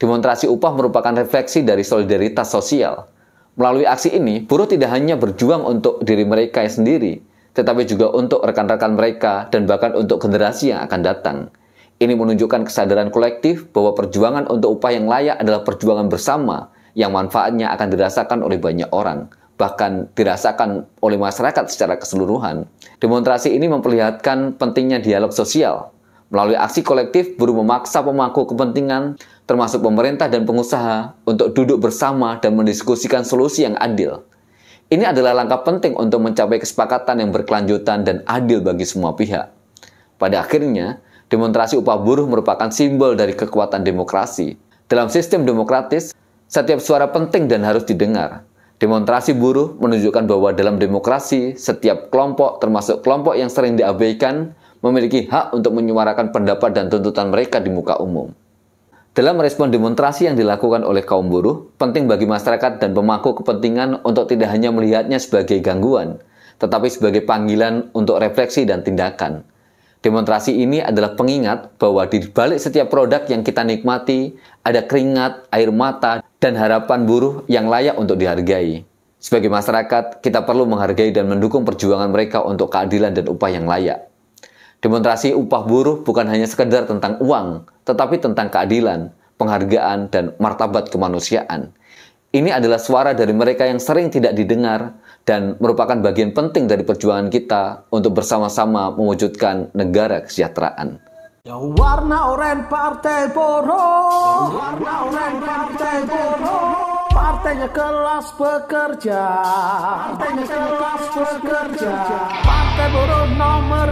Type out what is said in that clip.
Demonstrasi upah merupakan refleksi dari solidaritas sosial. Melalui aksi ini, buruh tidak hanya berjuang untuk diri mereka sendiri, tetapi juga untuk rekan-rekan mereka dan bahkan untuk generasi yang akan datang. Ini menunjukkan kesadaran kolektif bahwa perjuangan untuk upah yang layak adalah perjuangan bersama yang manfaatnya akan dirasakan oleh banyak orang, bahkan dirasakan oleh masyarakat secara keseluruhan. Demonstrasi ini memperlihatkan pentingnya dialog sosial melalui aksi kolektif buruh memaksa pemangku kepentingan termasuk pemerintah dan pengusaha untuk duduk bersama dan mendiskusikan solusi yang adil. Ini adalah langkah penting untuk mencapai kesepakatan yang berkelanjutan dan adil bagi semua pihak. Pada akhirnya, demonstrasi upah buruh merupakan simbol dari kekuatan demokrasi. Dalam sistem demokratis, setiap suara penting dan harus didengar. Demonstrasi buruh menunjukkan bahwa dalam demokrasi, setiap kelompok, termasuk kelompok yang sering diabaikan, memiliki hak untuk menyuarakan pendapat dan tuntutan mereka di muka umum. Dalam respon demonstrasi yang dilakukan oleh kaum buruh, penting bagi masyarakat dan pemangku kepentingan untuk tidak hanya melihatnya sebagai gangguan, tetapi sebagai panggilan untuk refleksi dan tindakan. Demonstrasi ini adalah pengingat bahwa di balik setiap produk yang kita nikmati, ada keringat, air mata, dan harapan buruh yang layak untuk dihargai. Sebagai masyarakat, kita perlu menghargai dan mendukung perjuangan mereka untuk keadilan dan upah yang layak. Demonstrasi upah buruh bukan hanya sekedar tentang uang, tetapi tentang keadilan, penghargaan, dan martabat kemanusiaan. Ini adalah suara dari mereka yang sering tidak didengar dan merupakan bagian penting dari perjuangan kita untuk bersama-sama mewujudkan negara kesejahteraan. Yang warna oranye partai boros, warna oranye partai Partainya kelas pekerja, partainya kelas pekerja, partai buruh nomor